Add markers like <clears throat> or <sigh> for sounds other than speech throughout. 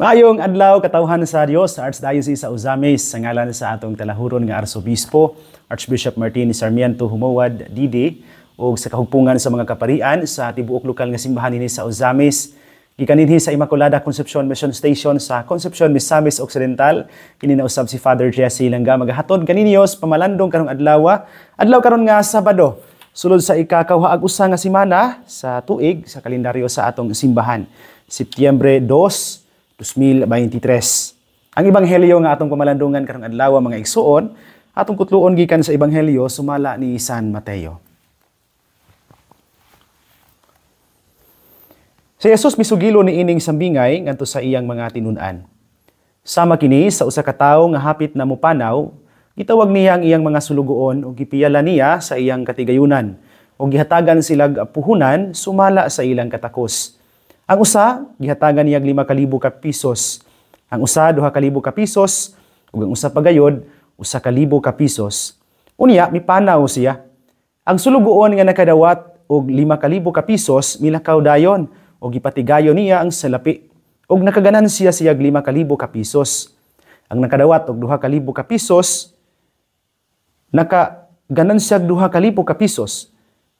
Maayong adlaw katawhan sa Dios sa Archdiocese sa Uzamis sa ngalan sa atong talahuron nga Arsobispo Archbishop Martin Sarmiento Humawad Didi ug sa kahugpungan sa mga kaparian sa tibuok lokal nga simbahan ini sa Uzamis Gikaninhi sa Immaculada Conception Mission Station sa Conception Misamis Occidental kini na usab si Father Jesse Langga magahatod kaninios pamalandong karong adlaw ah. adlaw karon nga Sabado sulod sa ikakawha ag usa nga semana sa tuig sa kalendaryo sa atong simbahan Setyembre 2 2023. Ang ebanghelyo nga atong pamalandungan karong adlaw mga igsuon, atong kutluon gikan sa ebanghelyo sumala ni San Mateo. Si Jesus misugilo ni ining sambingay ngadto sa iyang mga tinunan. Sama kini sa usa ka tawo nga hapit na mupanaw, gitawag niya ang iyang mga sulugoon o gipiyala niya sa iyang katigayunan o gihatagan silag puhunan sumala sa ilang katakos ang usa, gihatagan niyag 5,000 ka pisos. Ang usa, 2,000 ka pisos. Ug ang usa pa gayod, 1,000 ka pisos. Unya, mipanaw siya. Ang sulugoon nga nakadawat og 5,000 ka pisos, milakaw dayon o gipatigayon niya ang salapi. Og nakaganan siya siya siyag 5,000 ka pisos. Ang nakadawat og 2,000 ka pisos, nakaganan siyag 2,000 ka pisos.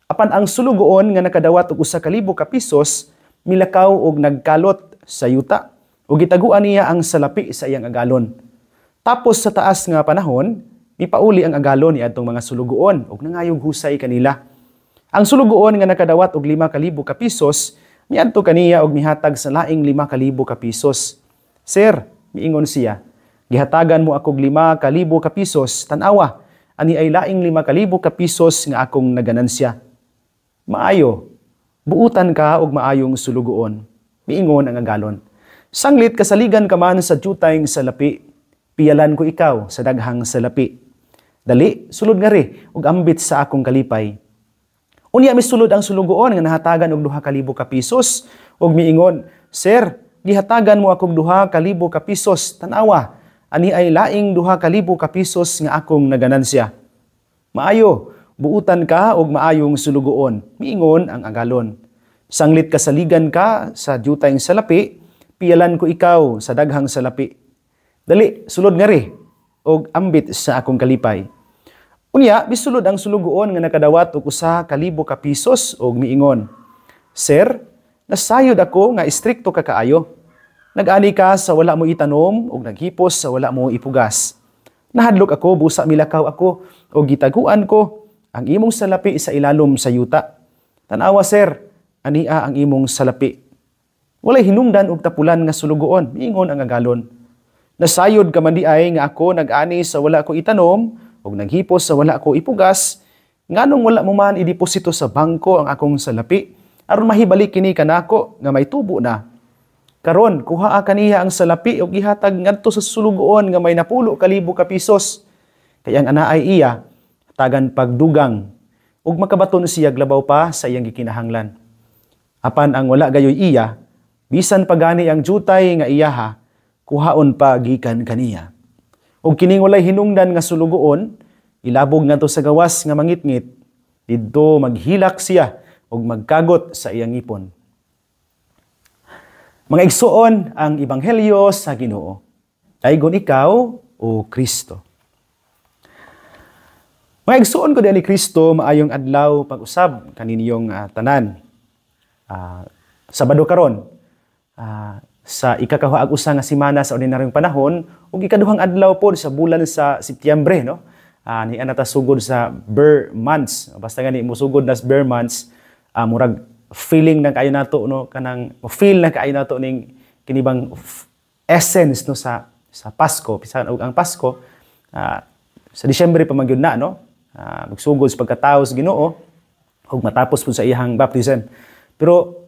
Apan ang sulugoon nga nakadawat og 1,000 ka pisos, milakaw og nagkalot sa yuta ug gitaguan niya ang salapi sa iyang agalon. Tapos sa taas nga panahon, mipauli ang agalon ni adtong mga sulugoon ug nangayog husay kanila. Ang sulugoon nga nakadawat og 5,000 ka pisos miadto kaniya og mihatag sa laing 5,000 ka pisos. Sir, miingon siya, gihatagan mo akog 5,000 ka pisos tan-awa ani ay laing 5,000 ka pisos nga akong naganansya. Maayo, Buutan ka og maayong sulugoon. Miingon ang agalon. Sanglit kasaligan ka man sa tutayng salapi. Piyalan ko ikaw sa daghang salapi. Dali, sulod nga ri, ug ambit sa akong kalipay. Unya mi sulod ang sulugoon nga nahatagan og duha ka libo ka pisos og miingon, "Sir, gihatagan mo akong duha ka libo ka pisos Tanawa, Ani ay laing duha ka libo ka pisos nga akong naganansya." Maayo, buutan ka og maayong sulugoon, miingon ang agalon. Sanglit kasaligan ka sa jutayng salapi, piyalan ko ikaw sa daghang salapi. Dali, sulod nga ri, og ambit sa akong kalipay. Unya, bisulod ang sulugoon nga nakadawat og usa ka libo ka pisos og miingon. Sir, nasayod ako nga istrikto ka kaayo. Nag-ani ka sa wala mo itanom og naghipos sa wala mo ipugas. Nahadlok ako busa milakaw ako og gitaguan ko ang imong salapi sa ilalom sa yuta. Tanawa sir, ania ang imong salapi. Walay hinungdan og tapulan nga sulugoon, ingon ang agalon. Nasayod ka man di ay nga ako nag-ani sa wala ko itanom og naghipos sa wala ko ipugas, nganong wala mo man ideposito sa bangko ang akong salapi aron mahibalik kini kanako nga may tubo na. Karon kuha kaniya ang salapi ug gihatag ngadto sa sulugoon nga may napulo ka libo ka pisos. Kay ang ana ay iya, tagan pagdugang ug makabaton siya glabaw pa sa iyang gikinahanglan. Apan ang wala gayoy iya, bisan pagani ang jutay nga iyaha, kuhaon pa gikan kaniya. Ug kining walay hinungdan nga sulugoon, ilabog ngadto sa gawas nga mangitngit, didto maghilak siya ug magkagot sa iyang ipon. Mga igsuon ang ebanghelyo sa Ginoo. Daigon ikaw o Kristo. Mga ko ko ni Kristo maayong adlaw pag-usab kaninyong uh, ah, tanan. Uh, Sabado karon uh, sa ikakahuag usa nga semana sa ordinaryong panahon ug ikaduhang adlaw pod sa bulan sa Setyembre no. Uh, ni anata sugod sa bear months. Basta gani mo sugod nas bear months uh, murag feeling nang kayo nato no kanang feel na kayo nato ning kinibang essence no sa sa Pasko bisan og ang Pasko uh, sa Disyembre pa man na no uh, magsugod sa pagkatao sa Ginoo ug matapos pud sa iyang baptism. Pero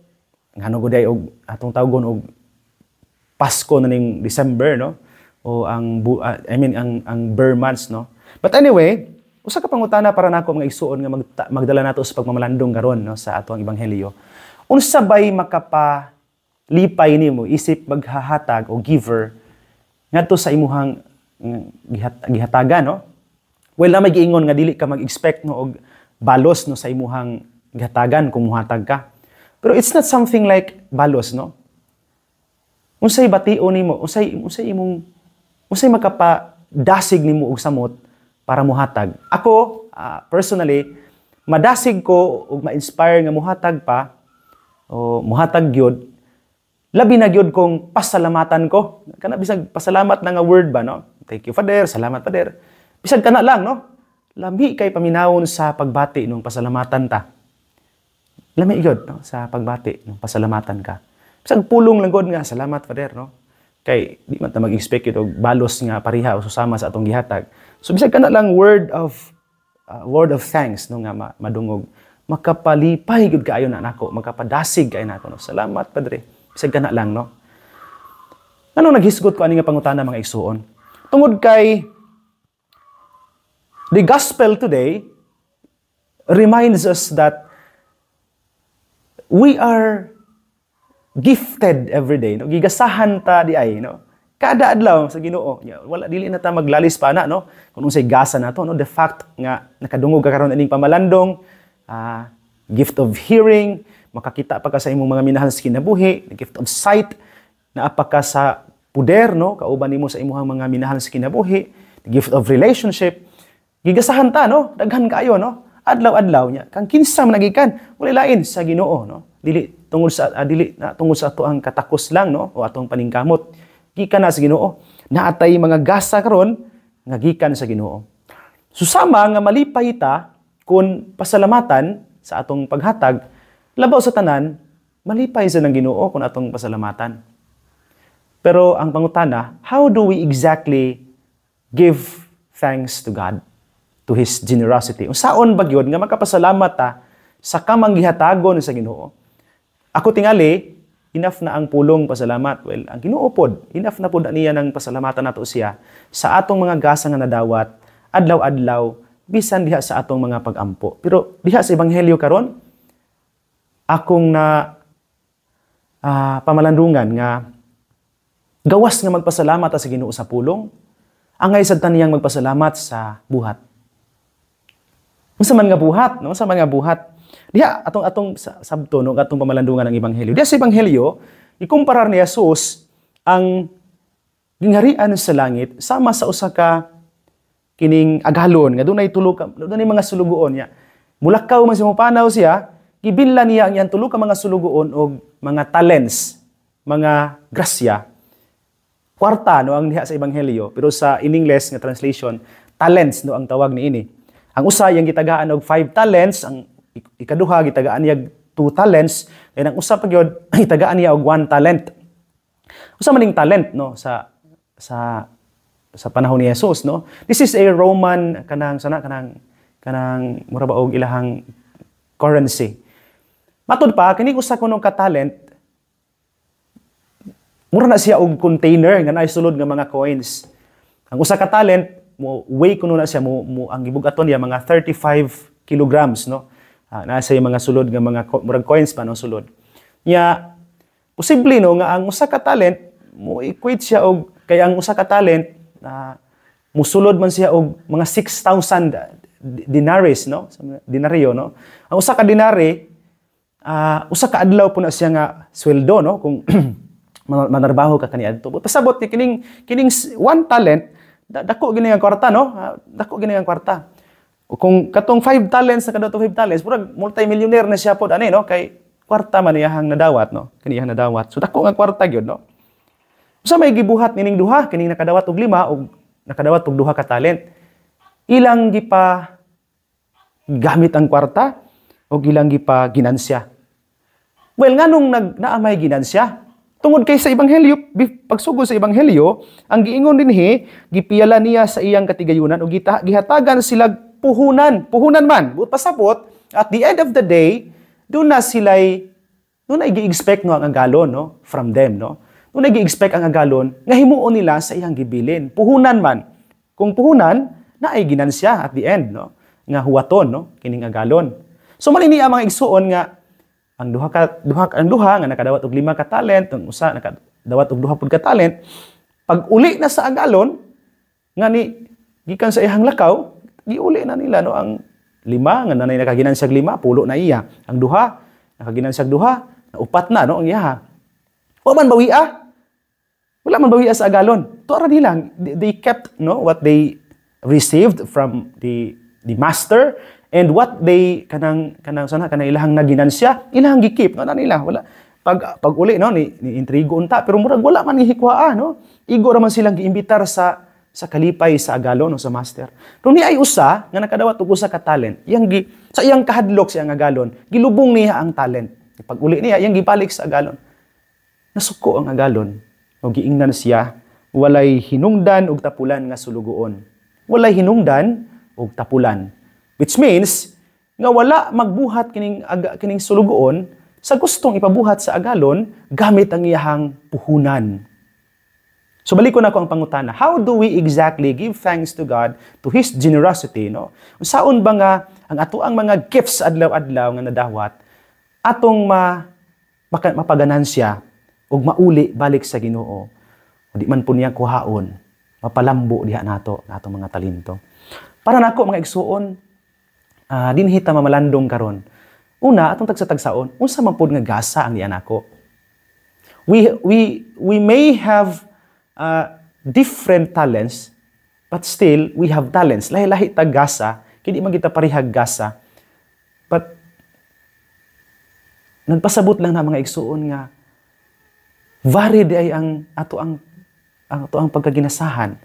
ngano gud og atong tawgon og Pasko na ning December no o ang uh, I mean ang ang bare months no. But anyway, usa ka pangutana para nako mga isuon nga magta, magdala nato sa pagmamalandong garon no sa atong ebanghelyo. Unsa bay makapa lipay nimo isip maghahatag o giver ngadto sa imuhang mm, gihat, gihatagan no Well, na giingon nga dili ka mag-expect no og balos no sa imuhang gatagan kung muhatag ka. Pero it's not something like balos, no? Unsay batio nimo, unsay unsay imong unsay makapa-dasig nimo og samot para muhatag. Ako uh, personally madasig ko og ma-inspire nga muhatag pa o muhatag gyud labi na gyud kong pasalamatan ko. Kana bisag pasalamat na nga word ba no? Thank you Father, salamat Father. Bisan kana lang, no? Lami kay paminawon sa pagbati nung pasalamatan ta. Lami gyud no? sa pagbati nung pasalamatan ka. Bisag pulong lang gud nga salamat father, no? Kay di man ta mag-expect ito balos nga pariha o susama sa atong gihatag. So bisan kana lang word of uh, word of thanks no nga ma madungog makapalipay gud kaayo na nako, makapadasig kay nako no. Salamat padre. Bisan kana lang no. Ano naghisgot ko ani nga pangutana mga isuon? Tungod kay The gospel today reminds us that we are gifted every day. No? Gigasahan ta di ay. No? Kada adlaw sa ginoo. Wala, dili na ta maglalis pa na. No? Kung unsay gasa na to. No? The fact nga nakadungog ka karon aning pamalandong, uh, gift of hearing, makakita pa ka sa imong mga minahan sa kinabuhi, the gift of sight, na apaka sa puder, no? kauban nimo sa imong mga minahan sa kinabuhi, the gift of relationship, Gigasahan ta, no? Daghan kayo, no? Adlaw-adlaw niya. Kang kinsa man nagikan, wala lain sa Ginoo, no? Dili tungod sa ah, dili na tungod sa ato ang katakos lang, no? O atong paningkamot. Gikan na sa Ginoo. Naatay mga gasa karon nga gikan sa Ginoo. Susama nga malipay ta kun pasalamatan sa atong paghatag labaw sa tanan, malipay sa ng Ginoo kun atong pasalamatan. Pero ang pangutana, how do we exactly give thanks to God? to His generosity. Unsaon ba gyud nga makapasalamat ta ah, sa kamangihatagon sa Ginoo? Ako tingali, enough na ang pulong pasalamat. Well, ang Ginoo pod, enough na pod niya ng pasalamatan nato siya sa atong mga gasa nga nadawat adlaw-adlaw bisan diha sa atong mga pagampo. Pero diha sa ebanghelyo karon akong na uh, pamalandungan nga gawas nga magpasalamat sa Ginoo sa pulong, angay sad taniyang magpasalamat sa buhat. Unsa man nga buhat, no? Unsa man nga buhat. Diha atong atong sabto no atong pamalandungan ng ebanghelyo. Diha sa ebanghelyo ikumparar ni Jesus ang gingharian sa langit sama sa usa ka kining agalon nga dunay tulo ka dunay mga sulugoon niya. Mulakaw man si mupanaw siya, gibinla niya ang iyang tulo ka mga sulugoon og mga talents, mga grasya. Kwarta no ang diha sa ebanghelyo, pero sa in English nga translation, talents no ang tawag ni ini ang usa yang gitagaan og 5 talents, ang ikaduha gitagaan niya 2 talents, then ang usa pa gyud <clears throat> gitagaan niya og 1 talent. Usa man ning talent no sa sa sa panahon ni Jesus no. This is a Roman kanang sana kanang kanang mura ba og ilahang currency. Matud pa kini usa kuno ka talent mura na siya og container nga naay sulod nga mga coins. Ang usa ka talent mo weigh kuno na siya mo, mo ang gibugaton niya mga 35 kilograms no. Uh, naa sa mga sulod nga mga murag coins pa no sulod. Nya posible no nga ang usa ka talent mo equate siya og kay ang usa ka talent na uh, musulod man siya og mga 6,000 dinaris no dinaryo no ang usa ka dinari uh, ah, usa ka adlaw po na siya nga sweldo no kung <clears throat> manarbaho ka kani adto pasabot ni kining kining one talent dako gini ang kwarta no ah, dako gini ang kwarta kung katong 5 talents kada kadto 5 talents multi-millionaire na siya pod ani no kay kwarta man iyahang nadawat no kaniyang nadawat so dako nga kwarta gyud no sa may gibuhat nining duha kining nakadawat og lima og nakadawat og duha ka talent ilang gipa gamit ang kwarta o ilang gipa ginansya well nganong nag naamay ginansya Tungod kay sa ebanghelyo, pagsugod sa ebanghelyo, ang giingon dinhi gipiyala niya sa iyang katigayunan o gita, gihatagan sila puhunan, puhunan man, but pasabot at the end of the day, do na sila'y do na gi-expect no ang agalon no from them no. Do na gi-expect ang agalon nga himuon nila sa iyang gibilin, puhunan man. Kung puhunan, na ay ginansya at the end no nga huwaton no kining agalon. So man ang mga igsuon nga ang duha ka duha ang duha nga nakadawat og lima ka talent ang usa nakadawat og duha pud ka talent pag uli na sa agalon nga ni gikan sa ihang lakaw giuli na nila no ang lima nga nanay nakaginansag lima pulo na iya ang duha nakaginan sa duha na upat na no ang iya wa man bawia wala man bawiya sa agalon to ra nila they kept no what they received from the the master And what they kanang kanang sana kanang ilang naginansya, ilang gikip no na nila wala pag pag uli no ni, ni intrigo unta pero murag wala man gihikuaa no. Igo ra man silang giimbitar sa sa kalipay sa agalo no sa master. Kung ni ay usa nga nakadawat og usa ka talent, Yang gi sa iyang kahadlok siya nga agalon, gilubong niya ang talent. Pag uli niya yang gibalik sa agalon. Nasuko ang agalon o giingnan siya walay hinungdan og tapulan nga sulugoon. Walay hinungdan og tapulan Which means, nga wala magbuhat kining, aga, kining sulugoon sa gustong ipabuhat sa agalon gamit ang iyahang puhunan. So balik ko na ko ang pangutana. How do we exactly give thanks to God to His generosity? No? Saon ba nga ang ato ang mga gifts adlaw-adlaw nga nadawat atong ma, maka, mapaganansya o mauli balik sa ginoo. Di man po niya kuhaon, mapalambo diha nato natong mga talento. Para nako mga igsuon, uh, ah, dinhi mamalandong karon. Una atong tagsatagsaon, unsa man pud nga gasa ang iyan ako? We we we may have uh, different talents but still we have talents. Lahi-lahi ta gasa, kini man kita parihag gasa. But nagpasabot lang na mga igsuon nga varied ay ang ato ang ang ato ang pagkaginasahan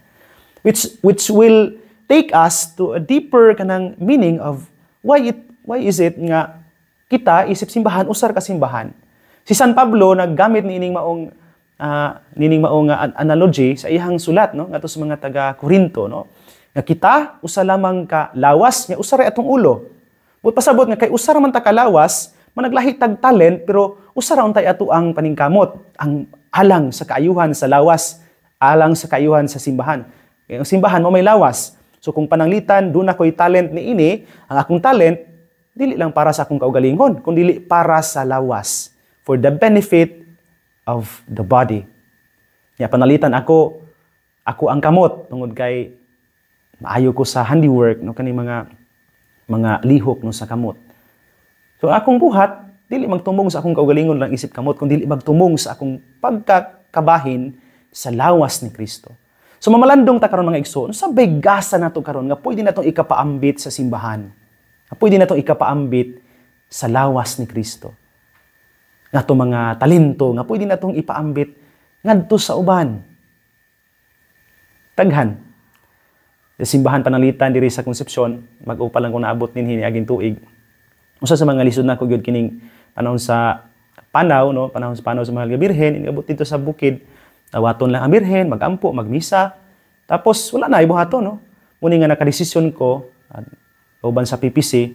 which which will take us to a deeper kanang meaning of Why, it, why is it nga kita isip simbahan usar ka simbahan? Si San Pablo naggamit ni ining maong uh, ah, nining maong uh, analogy sa iyang sulat no ngadto sa mga taga Corinto no nga kita usa lamang ka lawas nga usar atong ulo. But pasabot nga kay usar man ta ka lawas, managlahi tag talent pero usa untay ato ang paningkamot ang alang sa kaayuhan sa lawas, alang sa kaayuhan sa simbahan. Ang simbahan mo may lawas, So kung pananglitan, doon ako'y talent ni ini, ang akong talent, dili lang para sa akong kaugalingon, kundi para sa lawas, for the benefit of the body. Ya, panalitan ako, ako ang kamot, tungod kay maayo ko sa handiwork, no, kani mga mga lihok no, sa kamot. So akong buhat, dili magtumong sa akong kaugalingon lang isip kamot, kundi magtumong sa akong pagkakabahin sa lawas ni Kristo. So mamalandong ta karon mga igsoon, sa bigasa to karon nga pwede natong ikapaambit sa simbahan. Nga pwede natong ikapaambit sa lawas ni Kristo. Nga to mga talento nga pwede natong ipaambit ngadto sa uban. Taghan. Sa simbahan panalitan diri sa Konsepsyon, mag-upa lang ko naabot ninhi ni Agin tuig. Usa sa mga lisod na ko gyud kining panahon sa Panaw no, panahon sa Panaw sa Mahal Birhen, inabot dito sa bukid Nawaton lang ang birhen, magampo, magmisa. Tapos wala na ibuhaton no. Muni nga nakadesisyon ko ah, uban sa PPC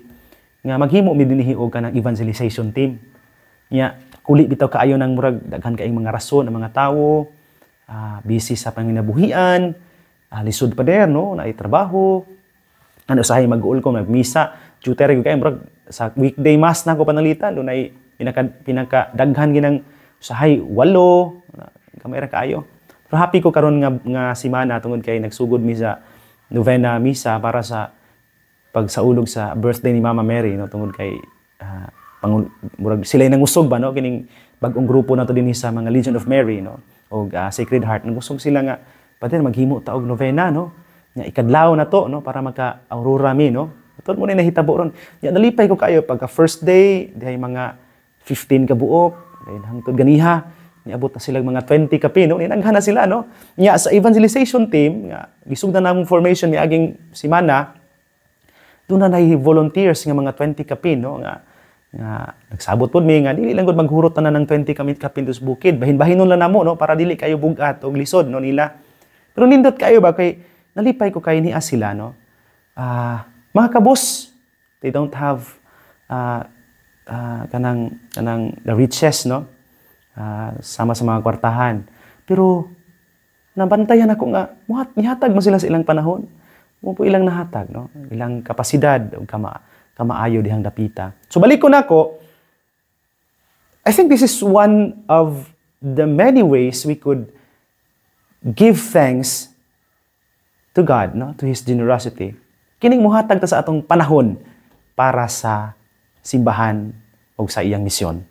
nga maghimo mi dinhi og kanang evangelization team. Nya kuli bitaw kaayo nang murag daghan kaayong mga rason ang mga tawo, uh, ah, busy sa panginabuhian, uh, lisod pa der no, na trabaho. Ano usahay mag-uol ko magmisa, tutor ko kay murag sa weekday mass na ko panalitan dunay pinaka pinaka daghan ginang usahay walo gamay ra kaayo. Pero happy ko karon nga nga semana tungod kay nagsugod mi sa novena misa para sa pagsaulog sa birthday ni Mama Mary no tungod kay uh, ah, pangun murag sila nang usog ba no kining bag-ong grupo nato dinhi sa mga Legion of Mary no og uh, Sacred Heart nang usog sila nga pati maghimo ta og novena no nya ikadlaw na to no para maka aurora mi no Tod mo ni nahitabo ron. Ya nalipay ko kayo pagka first day, dihay mga 15 ka buok, dayon hangtod ganiha niabot na sila mga 20 ka Pinoy, ninangha na sila, no? Nya, sa evangelization team, nga, gisugda na ang formation ni aging simana, doon na nahi volunteers nga mga 20 ka Pinoy, nga, nga nagsabot pud mi nga dili lang gud maghurot na ng 20 kamit ka pindus bukid bahin-bahinon lang namo no para dili kayo bugat og lisod no nila pero nindot kayo ba kay nalipay ko kay ni asila no ah uh, mga kabos they don't have uh, uh, kanang kanang the riches no uh, sama sa mga kwartahan. Pero nabantayan ako nga, muhat, nihatag mo sila sa ilang panahon. Mo po ilang nahatag, no? ilang kapasidad kama, kamaayo dihang dapita. So balik ko na ako, I think this is one of the many ways we could give thanks to God, no? to His generosity. Kining muhatag ta sa atong panahon para sa simbahan o sa iyang misyon.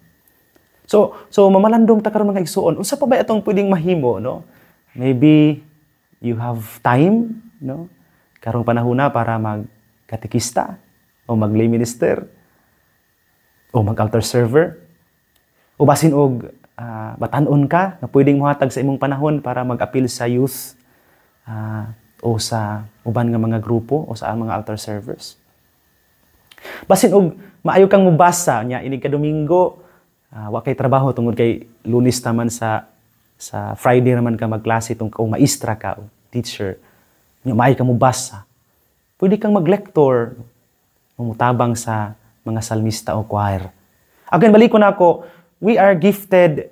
So, so mamalandong ta karon mga igsuon, unsa pa ba atong pwedeng mahimo, no? Maybe you have time, no? Karong panahuna para mag katikista o mag lay minister o mag-altar server o basin og uh, batanon ka na pwedeng muhatag sa imong panahon para mag-appeal sa youth uh, o sa uban nga mga grupo o sa mga altar servers. Basin og maayo kang mubasa niya inig ka Domingo uh, wa kay trabaho tungod kay lunes taman sa sa Friday naman ka magklase tong kung maestra ka o teacher nyo may ka mo basa pwede kang maglektor mutabang sa mga salmista o choir again balik ko na ako we are gifted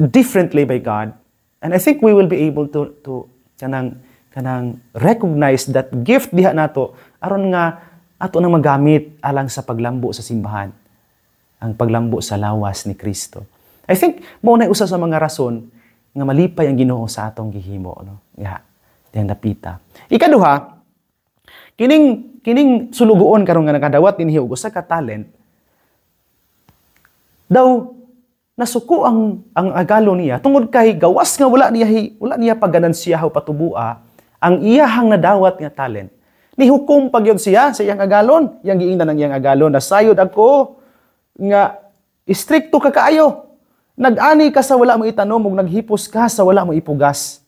differently by God and I think we will be able to to kanang kanang recognize that gift diha nato aron nga ato nang magamit alang sa paglambo sa simbahan ang paglambo sa lawas ni Kristo. I think mo na usa sa mga rason nga malipay ang Ginoo sa atong gihimo no. Ya. diyan napita. Ikaduha, kining kining sulugoon karon nga nakadawat ni Hugo sa ka talent daw nasuko ang ang agalo niya tungod kay gawas nga wala niya wala niya pagganansiyahaw patubua ang iyahang nadawat nga talent Ni hukom pagyod siya sa iyang agalon iyang giingnan ang iyang agalon na sayod ako nga istrikto ka kaayo. Nag-ani ka sa wala mo itanom, ug naghipos ka sa wala mo ipugas.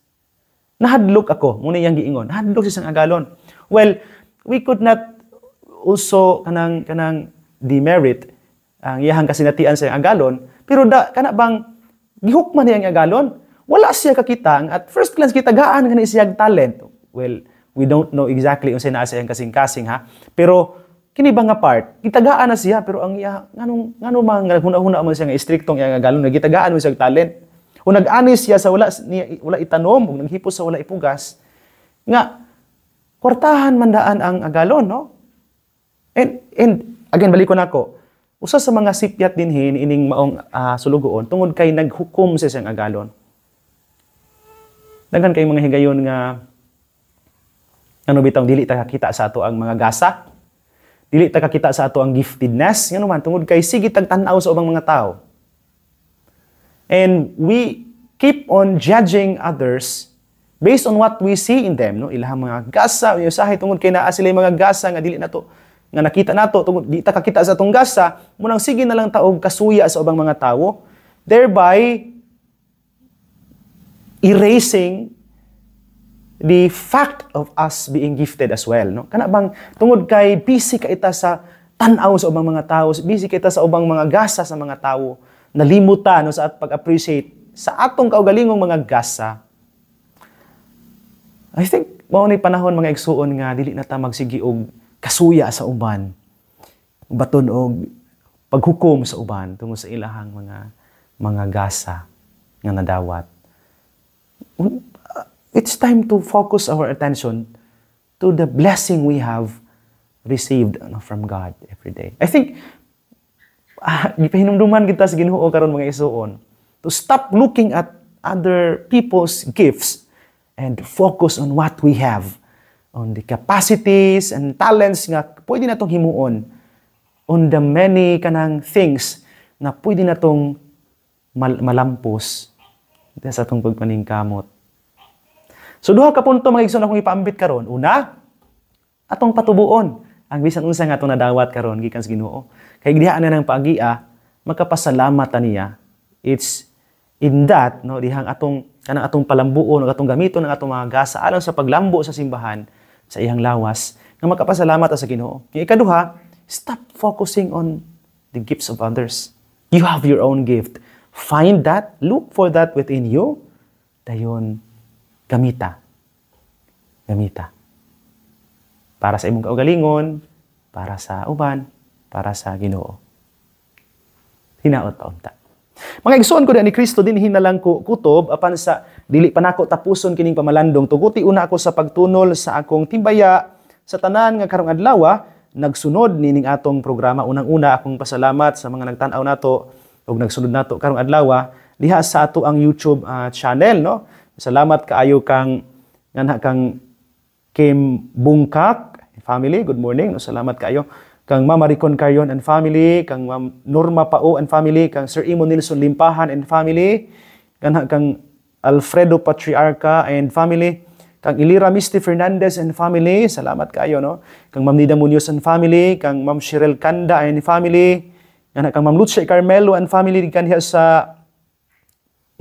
Nahadlok ako, muna yang giingon. Nahadlok si isang agalon. Well, we could not also kanang kanang demerit ang iyahang kasinatian sa agalon, pero da kana bang gihukman niya ang agalon? Wala siya kakitang at first glance kita gaan nga siya talent. Well, we don't know exactly unsa naa sa iyang kasing-kasing ha. Pero kini ba nga part gitagaan na siya pero ang iya nganong nganong mga huna-huna man siya nga istriktong iya nga galon nagitagaan man siya talent o nag anis siya sa wala ni, wala itanom o naghipos sa wala ipugas nga kwartahan mandaan ang agalon no and and again balik ko nako usa sa mga sipyat dinhin ining maong uh, sulugoon tungod kay naghukom siya sang agalon daghan kay mga higayon nga ano bitaw dili ta kita sa ato ang mga gasa dili ta kakita sa ato ang giftedness ngano man tungod kay sige tagtan-aw sa ubang mga tao and we keep on judging others based on what we see in them no ilahang mga gasa usahay tungod kay naa sila mga gasa nga dili nato nga nakita nato tungod di ta kakita sa atong gasa mo nang sige na lang taog kasuya sa ubang mga tawo thereby erasing the fact of us being gifted as well. No? Kana bang tungod kay busy ka ita sa tanaw sa ubang mga tao, busy kita sa ubang mga gasa sa mga tao, nalimutan no, sa at pag-appreciate sa atong kaugalingong mga gasa. I think mao ni panahon mga igsuon nga dili na ta magsigi og kasuya sa uban. Baton og paghukom sa uban tungod sa ilahang mga mga gasa nga nadawat It's time to focus our attention to the blessing we have received ano, from God every day. I think, uh, <laughs> kita sa ginoo karon mga isuon, to stop looking at other people's gifts and focus on what we have, on the capacities and talents nga pwede natong himuon, on the many kanang things na pwede natong mal- malampos sa atong pagpaningkamot So duha ka punto mga igsoon akong ipaambit karon. Una, atong patubuon ang bisan unsa nga atong nadawat karon gikan sa Ginoo. Kay diha na nang pagia, magkapasalamat ta niya. It's in that no dihang atong kanang atong palambuon atong gamiton ang atong mga gasa alang sa paglambo sa simbahan sa iyang lawas nga magkapasalamat sa Ginoo. Yung ikaduha, stop focusing on the gifts of others. You have your own gift. Find that, look for that within you. Dayon gamita. Gamita. Para sa imong kaugalingon, para sa uban, para sa Ginoo. Hinaot pa unta. Mga igsoon ko na ni Kristo din hinalang ko kutob apan sa dili pa nako tapuson kining pamalandong tuguti una ako sa pagtunol sa akong timbaya sa tanan nga karong adlaw ah, nagsunod nining atong programa unang-una akong pasalamat sa mga nagtan-aw nato ug nagsunod nato karong adlaw ah, diha sa ato ang YouTube uh, channel no Salamat kaayo kang nganha kang Kim Bungkak family, good morning. Salamat kaayo kang Mama Ricon Carion and family, kang Ma'am Norma Pao and family, kang Sir Imo Nilson Limpahan and family, nganha kang Alfredo Patriarca and family, kang Ilira Misty Fernandez and family, salamat kaayo no. Kang Ma'am Nida Munoz and family, kang Ma'am Cheryl Kanda and family, nganha kang Ma'am Lucia Carmelo and family di dikan sa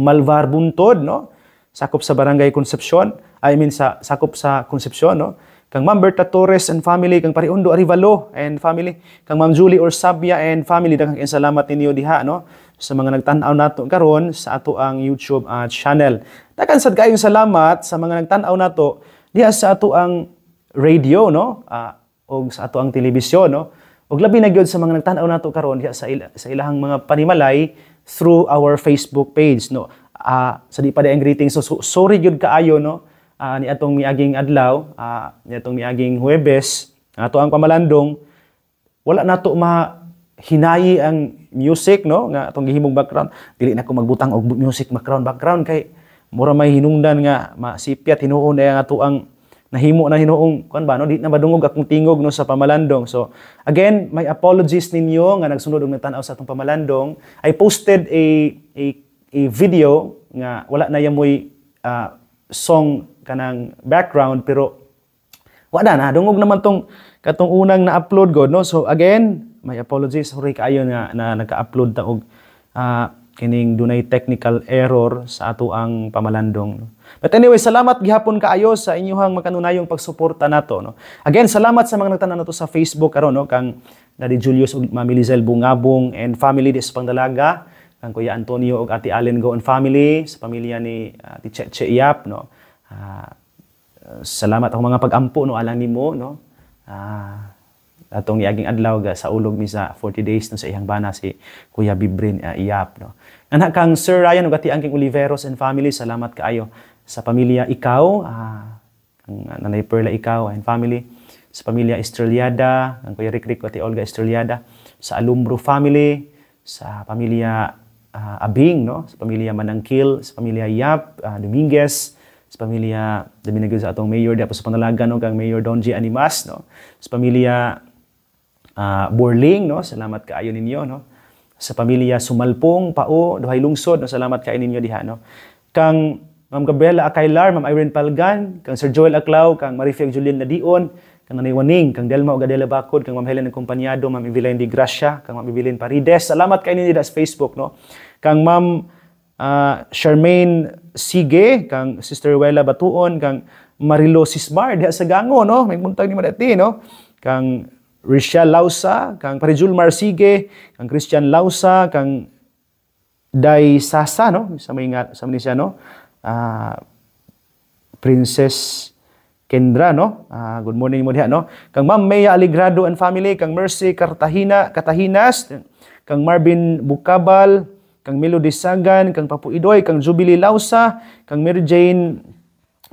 Malvar Buntod no sakop sa barangay Concepcion, I mean sa sakop sa Concepcion, no? Kang Ma'am Berta Torres and family, kang Pariundo Arivalo and family, kang Ma'am Julie Orsabia and family, daghang salamat ninyo diha, no? Sa mga nagtan-aw nato karon sa ato ang YouTube uh, channel. Dagan sad kayong salamat sa mga nagtan-aw nato diha sa ato ang radio, no? Uh, og sa ato ang telebisyon, no? Og labi na gyud sa mga nagtan-aw nato karon diha sa, ila, sa ilahang mga panimalay through our Facebook page, no? uh, sa di pa ang greeting. So, so sorry gyud kaayo no uh, ni atong miaging adlaw, uh, ni atong miaging Huwebes, ato ang pamalandong wala nato ma hinayi ang music no nga atong gihimong background dili na ko magbutang og music background background kay mura may hinungdan nga masipyat hinuon ay nga tuang nahimo na hinuong kan ba no di na madungog akong tingog no sa pamalandong so again my apologies ninyo nga nagsunod og nagtan-aw sa atong pamalandong i posted a a i-video nga wala na yamoy uh, ah, song kanang background pero wala na dungog naman tong katong unang na-upload god no so again my apologies sorry kaayo nga na naka-upload ta og uh, kining dunay technical error sa ato ang pamalandong no? But anyway, salamat gihapon kaayo sa inyuhang makanunayong pagsuporta nato no. Again, salamat sa mga nagtanan nato sa Facebook karon no kang Daddy Julius ug Mami Lizel Bungabong and family des pangdalaga ang Kuya Antonio ug Ate Allen Goon family, sa pamilya ni ah, Ate uh, Cheche Iap, no. Uh, salamat akong mga pag-ampo, no alang nimo no. Uh, atong iaging adlaw ga sa ulog mi sa 40 days no sa iyang bana si Kuya Bibrin uh, Iap no. Anak kang Sir Ryan ug Ate Angking Oliveros and family, salamat kaayo sa pamilya ikaw, uh, ang Nanay Perla ikaw and family sa pamilya Estrellada, ang Kuya Rick Rick Ate Olga Estrellada, sa Alumbro family, sa pamilya uh, Abing, no? sa pamilya Manangkil, sa pamilya Yap, uh, Dominguez, sa pamilya Dominguez sa atong mayor, tapos sa panalaga no, kang Mayor Don G. Animas, no? sa pamilya uh, Borling, no? salamat kaayo ninyo, no? sa pamilya Sumalpong, Pao, Duhay Lungsod, no? salamat kaayo ninyo diha. No? Kang Ma'am Gabriela Akailar, Ma'am Irene Palgan, kang Sir Joel Aclao, kang Marifia Julian Nadion, kang naniwaning, kang Delma Ogadela Bakod, kang Ma'am Helen Acompañado, Ma'am Evelyn Di Gracia, kang Ma'am Evelyn Parides. Salamat kayo nila sa Facebook, no? Kang Ma'am uh, Charmaine Sige, kang Sister Wela Batuon, kang Marilo Sismar, diha sa Gango, no? May buntag ni Madati, no? Kang Richelle Lausa, kang Parijul Marsige, kang Christian Lausa, kang Day Sasa, no? Sa may, sa may siya, no? Uh, Princess Kendra no. Uh, good morning mo diha no. Kang Ma'am Maya Aligrado and family, kang Mercy Cartagena Katahinas, kang Marvin Bukabal, kang Melo Disagan, kang Papuidoy, kang Jubilee Lausa, kang Mary Jane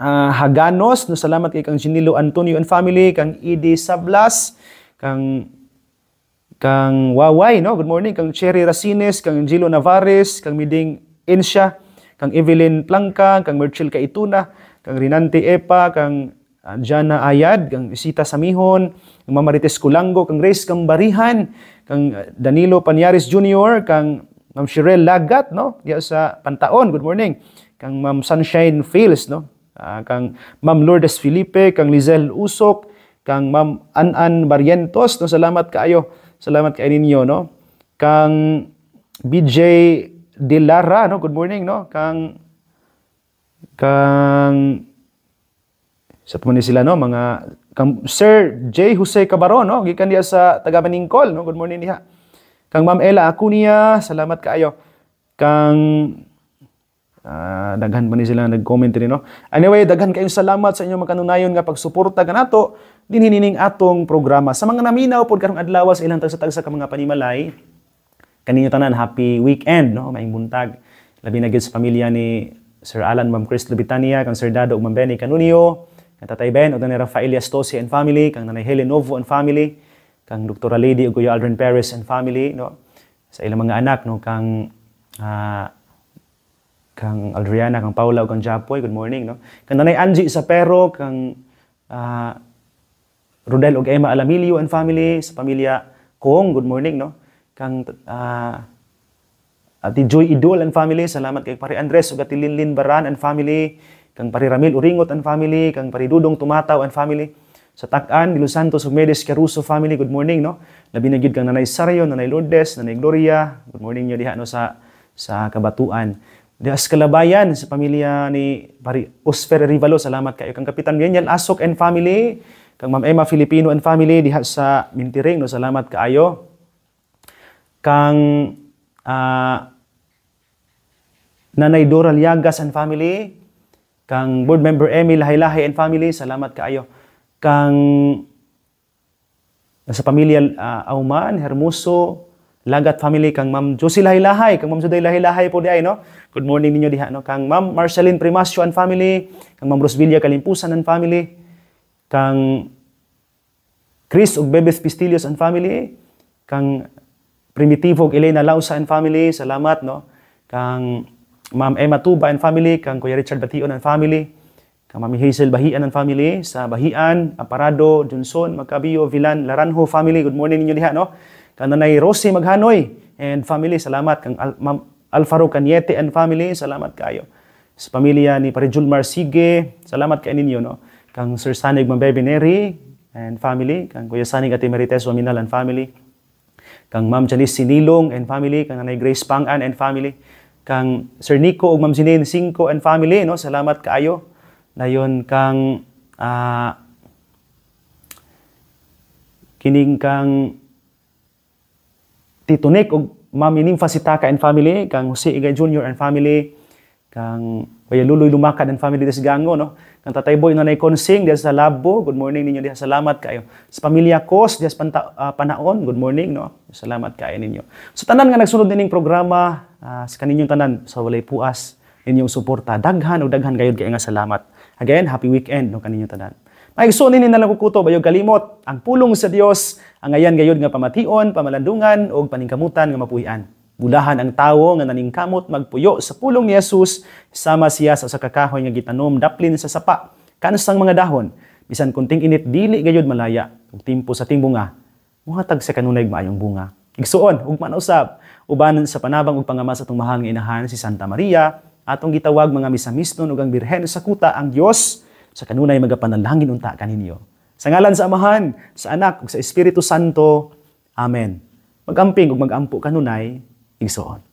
uh, Haganos, no salamat kay kang Jinilo Antonio and family, kang Edie Sablas, kang kang Waway no. Good morning kang Cherry Racines, kang Angelo Navares, kang Miding Insha, kang Evelyn Plangka, kang Merchil Kaituna, kang Rinante Epa, kang Uh, Diyan na ayad, kang Isita Samihon, kang Mamarites Kulango, kang Grace Kambarihan, kang uh, Danilo Panyaris Jr., kang Ma'am Shirel Lagat, no? Diya sa Pantaon, good morning. Kang Ma'am Sunshine Fields, no? Uh, kang Ma'am Lourdes Felipe, kang Lizel Usok, kang Ma'am Anan Barrientos, no? Salamat kaayo. Salamat kay ninyo, no? Kang BJ Dilara, no? Good morning, no? Kang kang sa po sila no mga kang Sir J Jose Cabaron no gikan diya sa taga Maningkol no good morning diha. Kang Ma'am Ella ako niya salamat kaayo. Kang Uh, daghan pa ni sila nag-comment rin, no? Anyway, daghan kayong salamat sa inyong makanunayon nga pagsuporta kanato din hinining atong programa. Sa mga naminaw pod karong adlaw sa ilang tagsa-tagsa ka mga panimalay, kaninyo tanan happy weekend, no? Maayong buntag. Labi na sa pamilya ni Sir Alan, Ma'am Chris Lubitania, kang Sir Dado, Ma'am Benny Canunio, Kang Tatay Ben, o Nanay Rafael Astosi and family, kang Nanay Helen Novo and family, kang Dr. Lady Uguyo Aldrin Paris and family, no? Sa ilang mga anak, no? Kang, uh, kang Aldriana, kang Paula, o kang Japoy, good morning, no? Kang Nanay Angie Isapero, kang uh, ah, Rodel og Emma Alamilio and family, sa pamilya Kong, good morning, no? Kang uh, ah, Ati Joy Idol and family, salamat kay Pare Andres ug Ati Linlin Baran and family, kang pari Ramil Uringot and family, kang pari Dudong Tumataw and family. Sa Takan, Dilo Santos Humedes Caruso family, good morning no. Labi na gyud kang Nanay Sarayo, Nanay Lourdes, Nanay Gloria, good morning niyo diha no sa sa Kabatuan. Di Kalabayan sa pamilya ni pari Osfer Rivalo, salamat kayo kang Kapitan Genial Asok and family, kang Ma'am Emma Filipino and family diha sa Mintiring no, salamat kaayo. Kang uh, Nanay Dora Liagas and family, Kang board member Emil Lahi-Lahi and family, salamat kaayo. Kang sa pamilya uh, Auman, Hermoso, Lagat family kang Ma'am Josie Lahi-Lahi, kang Ma'am Juday Lahi-Lahi po di ay, no? Good morning ninyo diha, no? Kang Ma'am Marceline Primacio and family, kang Ma'am Rosvilla Kalimpusan and family, kang Chris ug Bebes Pistilios and family, kang Primitivo Elena Lausa and family, salamat, no? Kang Ma'am Emma Tuba and family, kang Kuya Richard Bation and family, kang Mami Hazel Bahian and family, sa Bahian, Aparado, Junson, Magkabio, Vilan, Laranjo family, good morning ninyo diha, no? Kang Nanay Rosie Maghanoy and family, salamat. Kang Al Ma'am Alfaro Caniete and family, salamat kayo. Sa pamilya ni Pare Julmar Sige, salamat kay ninyo, no? Kang Sir Sanig Mambebe Neri and family, kang Kuya Sanig at Emerites Waminal and family, kang Ma'am Janice Sinilong and family, kang Nanay Grace Pangan and family, kang Sir Nico ug Ma'am Sinine Cinco and family no salamat kaayo nayon kang uh, kining kang Tito Nick ug Ma'am Ining Fasitaka and family kang Jose Igay Jr. and family kang Kuya Luloy Lumakad and family des Gango no kang Tatay Boy na naikonsing diha sa Labo good morning ninyo diha salamat kaayo sa pamilya Kos diha sa uh, Panaon good morning no salamat kaayo ninyo so tanan nga nagsunod nining programa uh, sa kaninyong tanan sa walay puas inyong suporta daghan o daghan gayud kay nga salamat again happy weekend no kaninyong tanan Maigsuon ni nalang kukuto bayo kalimot ang pulong sa Dios ang ayan gayud nga pamation, pamalandungan ug paningkamutan nga mapuy-an. Bulahan ang tawo nga naningkamot magpuyo sa pulong ni Jesus sama siya sa usa ka kahoy nga gitanom daplin sa sapa kansang mga dahon bisan kunting init dili gayud malaya ug timpo sa tingbunga muhatag sa kanunay maayong bunga. Igsuon ug man usab ubanan sa panabang ug pangamas atong mahang inahan si Santa Maria atong gitawag mga misamiston ug ang birhen sa kuta ang Dios sa kanunay magapanalangin unta kaninyo. Sa ngalan sa Amahan, sa Anak ug sa Espiritu Santo. Amen. Magamping ug magampo kanunay igsoon.